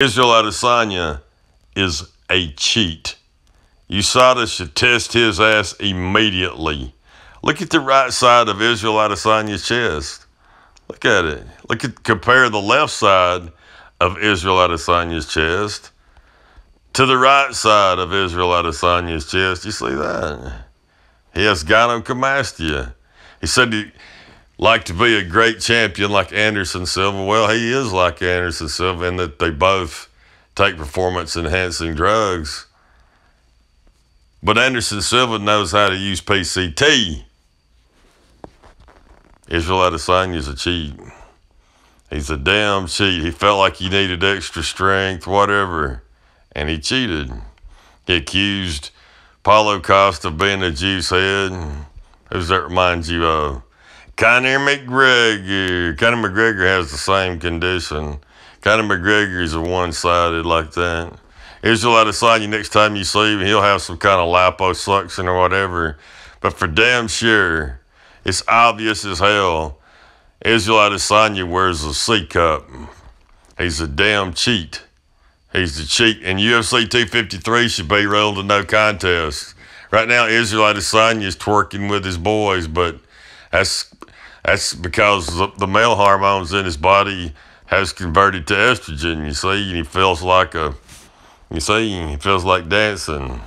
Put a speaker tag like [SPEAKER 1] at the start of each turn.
[SPEAKER 1] Israel Adesanya is a cheat. USADA should test his ass immediately. Look at the right side of Israel Adesanya's chest. Look at it. Look at compare the left side of Israel Adesanya's chest to the right side of Israel Adesanya's chest. You see that? He has gynecomastia. He said he, like to be a great champion like Anderson Silva. Well, he is like Anderson Silva in that they both take performance enhancing drugs. But Anderson Silva knows how to use PCT. Israel is a cheat. He's a damn cheat. He felt like he needed extra strength, whatever, and he cheated. He accused Paulo Costa of being a juice head. Who's that reminds you of? Conor McGregor. Conor McGregor has the same condition. Conor McGregor is a one-sided like that. He's had a sign you next time you see him, he'll have some kind of liposuction or whatever. But for damn sure, it's obvious as hell. Israel Adesanya wears a C cup. He's a damn cheat. He's a cheat. And UFC 253 should be rolled to no contest. Right now, Israel Adesanya is twerking with his boys, but that's that's because the, the male hormones in his body has converted to estrogen. You see, and he feels like a, you see, he feels like dancing.